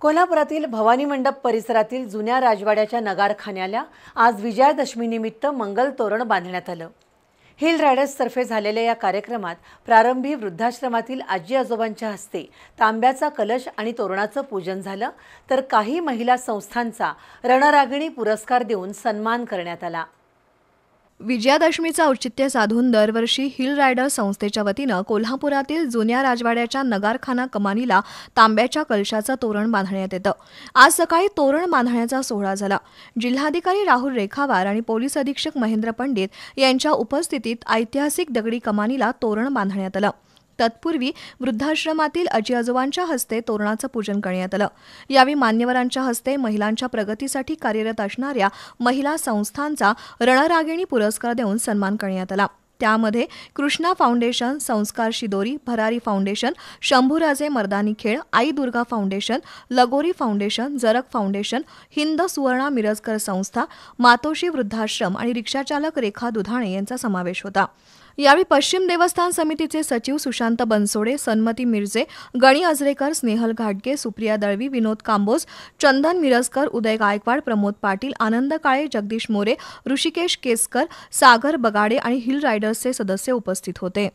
कोल्हापुरातील भवानी मंडप परिसरातील जुन्या राजवाड्याच्या नगारखान्याला आज विजयादशमीनिमित्त मंगल तोरण बांधण्यात आलं हिल रायडर्सतर्फे झालेल्या या कार्यक्रमात प्रारंभी वृद्धाश्रमातील आजी आजोबांच्या हस्ते तांब्याचा कलश आणि तोरणाचं पूजन झालं तर काही महिला संस्थांचा रणरागिणी पुरस्कार देऊन सन्मान करण्यात आला विजयादशमीचं औचित्य साधून दरवर्षी हिल रायडर संस्थेच्या वतीनं कोल्हापुरातील जुन्या राजवाड्याच्या नगारखाना कमानीला तांब्याच्या कलशाचं तोरण बांधण्यात येतं आज सकाळी तोरण बांधण्याचा सोहळा झाला जिल्हाधिकारी राहुल रेखावार आणि पोलीस अधीक्षक महेंद्र पंडित यांच्या उपस्थितीत ऐतिहासिक दगडी कमानीला तोरण बांधण्यात आलं तत्पूर्वी वृद्धाश्रमातील आजी आजोबांच्या हस्ते तोरणाचं पूजन करण्यात आलं यावेळी मान्यवरांच्या हस्ते महिलांच्या प्रगतीसाठी कार्यरत असणाऱ्या महिला संस्थांचा रणरागिणी पुरस्कार देऊन सन्मान करण्यात आला त्यामध्ये कृष्णा फाउंडेशन संस्कार शिदोरी भरारी फाउंडेशन शंभूराजे मर्दानी खेळ आई दुर्गा फाउंडेशन लगोरी फाउंडेशन जरक फाउंडेशन हिंद सुवर्णा मिरजकर संस्था मातोशी वृद्धाश्रम आणि रिक्षाचालक रेखा दुधाणे यांचा समावेश होता यावेळी पश्चिम देवस्थान समितीचे सचिव सुशांत बनसोडे सन्मती मिर्जे, गणी अजरेकर स्नेहल घाटगे सुप्रिया दळवी विनोद कांबोज चंदन मिरजकर उदय गायकवाड प्रमोद पाटील आनंद काळे जगदीश मोरे ऋषिकेश केसकर सागर बगाडे आणि हिल रायडर्सचे सदस्य उपस्थित होते